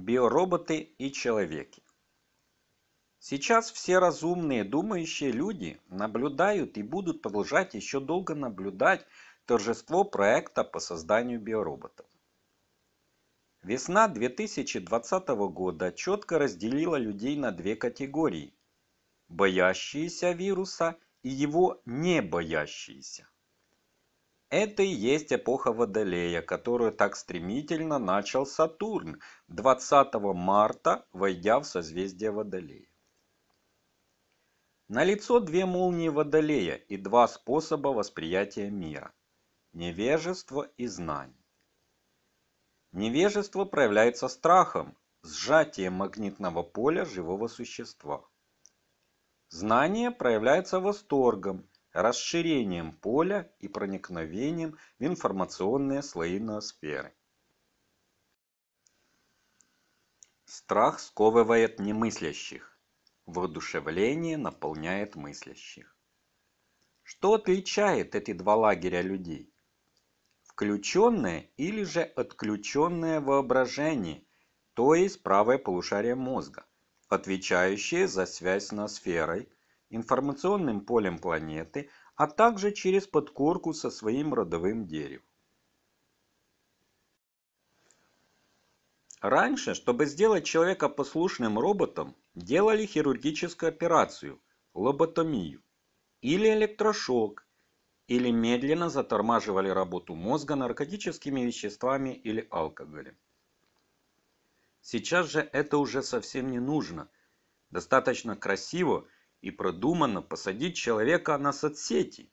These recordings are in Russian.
биороботы и человеки. Сейчас все разумные, думающие люди наблюдают и будут продолжать еще долго наблюдать торжество проекта по созданию биороботов. Весна 2020 года четко разделила людей на две категории – боящиеся вируса и его не боящиеся. Это и есть эпоха Водолея, которую так стремительно начал Сатурн 20 марта, войдя в созвездие Водолея. Налицо две молнии Водолея и два способа восприятия мира – невежество и знание. Невежество проявляется страхом, сжатием магнитного поля живого существа. Знание проявляется восторгом, расширением поля и проникновением в информационные слои ноосферы. Страх сковывает немыслящих, воодушевление наполняет мыслящих. Что отличает эти два лагеря людей? Включенное или же отключенное воображение, то есть правое полушарие мозга, отвечающее за связь с ноосферой – информационным полем планеты, а также через подкорку со своим родовым деревом. Раньше, чтобы сделать человека послушным роботом, делали хирургическую операцию – лоботомию, или электрошок, или медленно затормаживали работу мозга наркотическими веществами или алкоголем. Сейчас же это уже совсем не нужно. Достаточно красиво – и продуманно посадить человека на соцсети.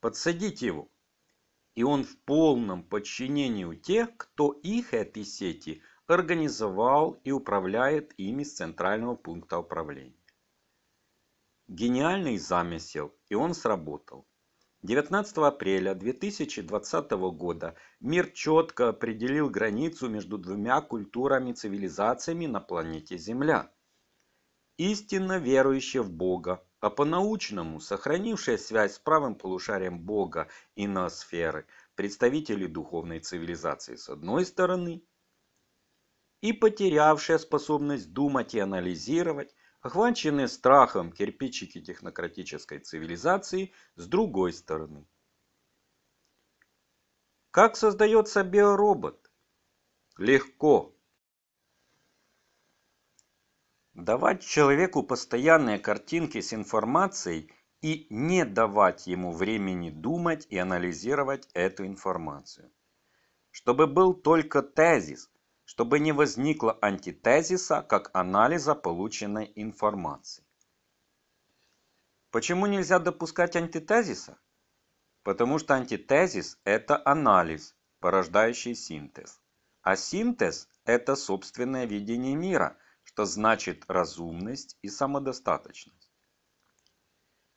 Подсадить его. И он в полном подчинении у тех, кто их этой сети организовал и управляет ими с центрального пункта управления. Гениальный замысел, и он сработал. 19 апреля 2020 года мир четко определил границу между двумя культурами-цивилизациями на планете Земля – истинно верующие в Бога, а по-научному сохранившие связь с правым полушарием Бога и ноосферы, представители духовной цивилизации с одной стороны и потерявшие способность думать и анализировать, охваченные страхом кирпичики технократической цивилизации с другой стороны. Как создается биоробот? Легко давать человеку постоянные картинки с информацией и не давать ему времени думать и анализировать эту информацию. Чтобы был только тезис, чтобы не возникло антитезиса как анализа полученной информации. Почему нельзя допускать антитезиса? Потому что антитезис – это анализ, порождающий синтез. А синтез – это собственное видение мира – что значит разумность и самодостаточность.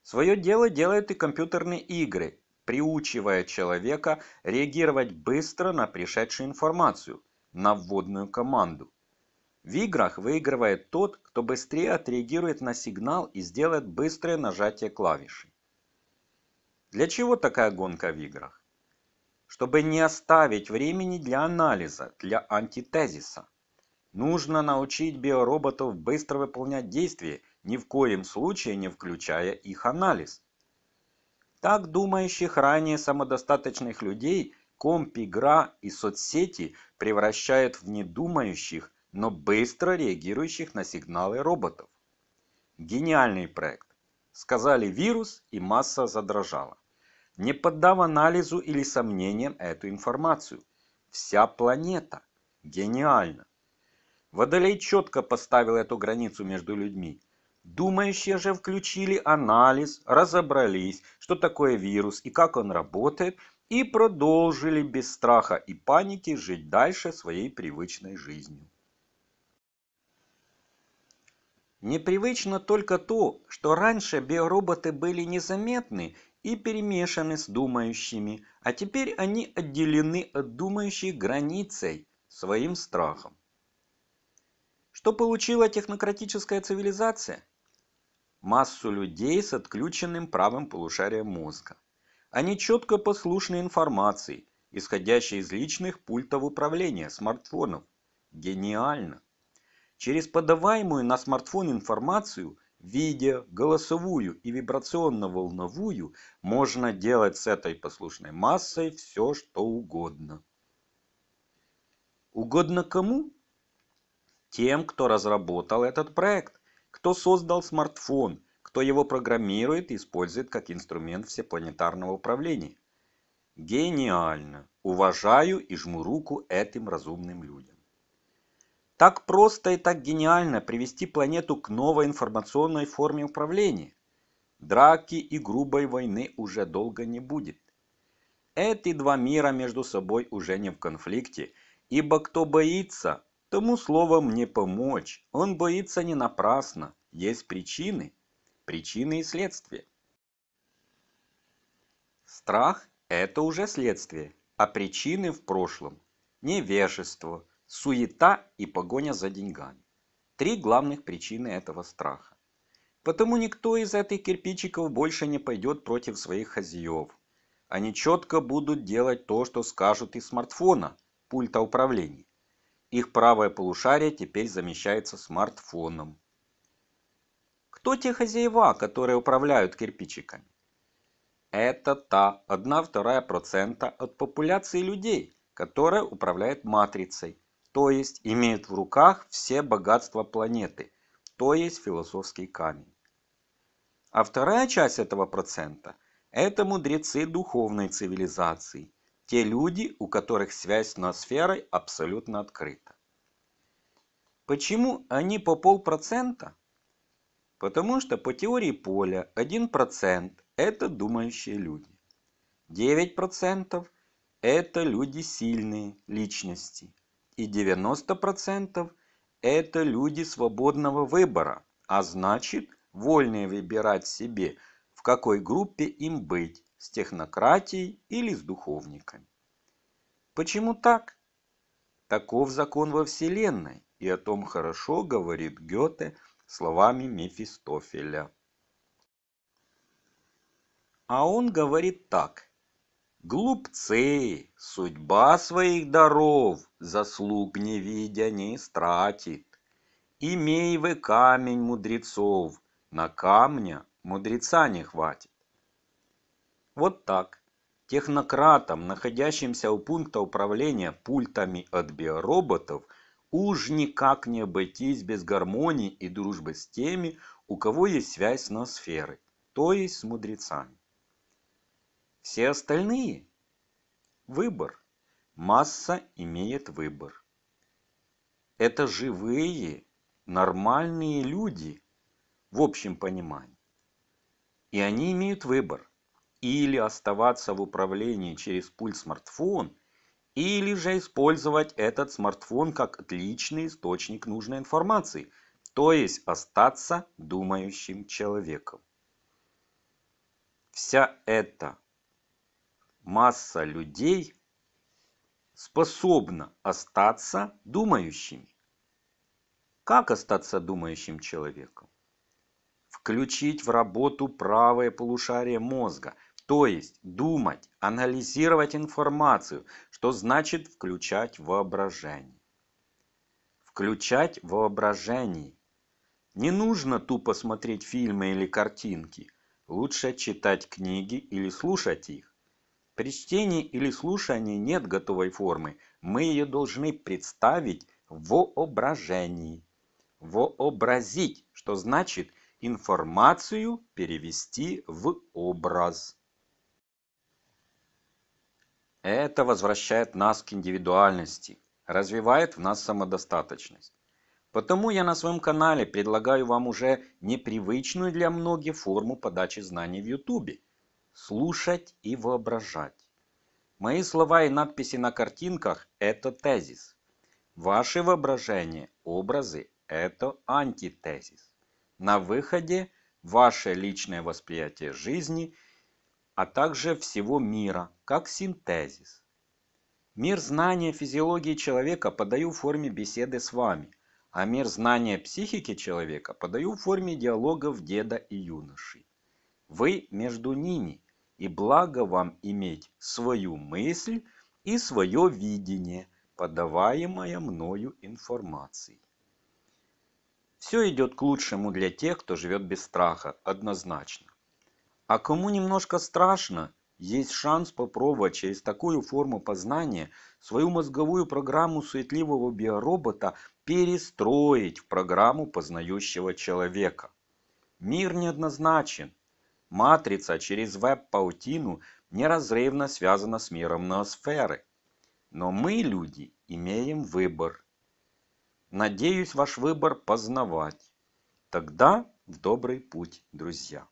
Свое дело делают и компьютерные игры, приучивая человека реагировать быстро на пришедшую информацию, на вводную команду. В играх выигрывает тот, кто быстрее отреагирует на сигнал и сделает быстрое нажатие клавиши. Для чего такая гонка в играх? Чтобы не оставить времени для анализа, для антитезиса. Нужно научить биороботов быстро выполнять действия, ни в коем случае не включая их анализ. Так думающих ранее самодостаточных людей комп, игра и соцсети превращают в недумающих, но быстро реагирующих на сигналы роботов. Гениальный проект. Сказали вирус и масса задрожала. Не поддав анализу или сомнениям эту информацию. Вся планета. Гениально. Водолей четко поставил эту границу между людьми. Думающие же включили анализ, разобрались, что такое вирус и как он работает, и продолжили без страха и паники жить дальше своей привычной жизнью. Непривычно только то, что раньше биороботы были незаметны и перемешаны с думающими, а теперь они отделены от думающих границей своим страхом. Что получила технократическая цивилизация? Массу людей с отключенным правым полушарием мозга. Они четко послушны информации, исходящей из личных пультов управления смартфонов. Гениально! Через подаваемую на смартфон информацию, видео, голосовую и вибрационно-волновую, можно делать с этой послушной массой все, что угодно. Угодно кому? тем, кто разработал этот проект, кто создал смартфон, кто его программирует и использует как инструмент всепланетарного управления. Гениально! Уважаю и жму руку этим разумным людям. Так просто и так гениально привести планету к новой информационной форме управления. Драки и грубой войны уже долго не будет. Эти два мира между собой уже не в конфликте, ибо кто боится, тому словом не помочь. Он боится не напрасно. Есть причины, причины и следствия. Страх – это уже следствие, а причины в прошлом. Невежество, суета и погоня за деньгами. Три главных причины этого страха. Потому никто из этих кирпичиков больше не пойдет против своих хозяев. Они четко будут делать то, что скажут из смартфона, пульта управления. Их правое полушарие теперь замещается смартфоном. Кто те хозяева, которые управляют кирпичиками? Это та 1-2% от популяции людей, которая управляет матрицей, то есть имеет в руках все богатства планеты, то есть философский камень. А вторая часть этого процента – это мудрецы духовной цивилизации, те люди, у которых связь с ноосферой абсолютно открыта. Почему они по полпроцента? Потому что по теории поля 1% это думающие люди. 9% это люди сильные личности. И 90% это люди свободного выбора, а значит вольные выбирать себе, в какой группе им быть, с технократией или с духовниками. Почему так? Таков закон во Вселенной, и о том хорошо говорит Гёте словами Мефистофеля. А он говорит так. Глупцы, судьба своих даров заслуг не видя не стратит. Имей вы камень мудрецов, на камня мудреца не хватит. Вот так. Технократам, находящимся у пункта управления пультами от биороботов, уж никак не обойтись без гармонии и дружбы с теми, у кого есть связь с сферы, то есть с мудрецами. Все остальные – выбор. Масса имеет выбор. Это живые, нормальные люди в общем понимании. И они имеют выбор – или оставаться в управлении через пульт смартфон, или же использовать этот смартфон как отличный источник нужной информации, то есть остаться думающим человеком. Вся эта масса людей способна остаться думающими. Как остаться думающим человеком? Включить в работу правое полушарие мозга, то есть думать, анализировать информацию, что значит включать воображение. Включать воображение. Не нужно тупо смотреть фильмы или картинки. Лучше читать книги или слушать их. При чтении или слушании нет готовой формы. Мы ее должны представить в воображении. Вообразить, что значит информацию перевести в образ. Это возвращает нас к индивидуальности, развивает в нас самодостаточность. Потому я на своем канале предлагаю вам уже непривычную для многих форму подачи знаний в YouTube. Слушать и воображать. Мои слова и надписи на картинках – это тезис. Ваши воображения, образы – это антитезис. На выходе – ваше личное восприятие жизни а также всего мира, как синтезис. Мир знания физиологии человека подаю в форме беседы с вами, а мир знания психики человека подаю в форме диалогов деда и юноши. Вы между ними, и благо вам иметь свою мысль и свое видение, подаваемое мною информацией. Все идет к лучшему для тех, кто живет без страха, однозначно а кому немножко страшно, есть шанс попробовать через такую форму познания свою мозговую программу суетливого биоробота перестроить в программу познающего человека. Мир неоднозначен. Матрица через веб-паутину неразрывно связана с миром ноосферы. Но мы, люди, имеем выбор. Надеюсь, ваш выбор познавать. Тогда в добрый путь, друзья.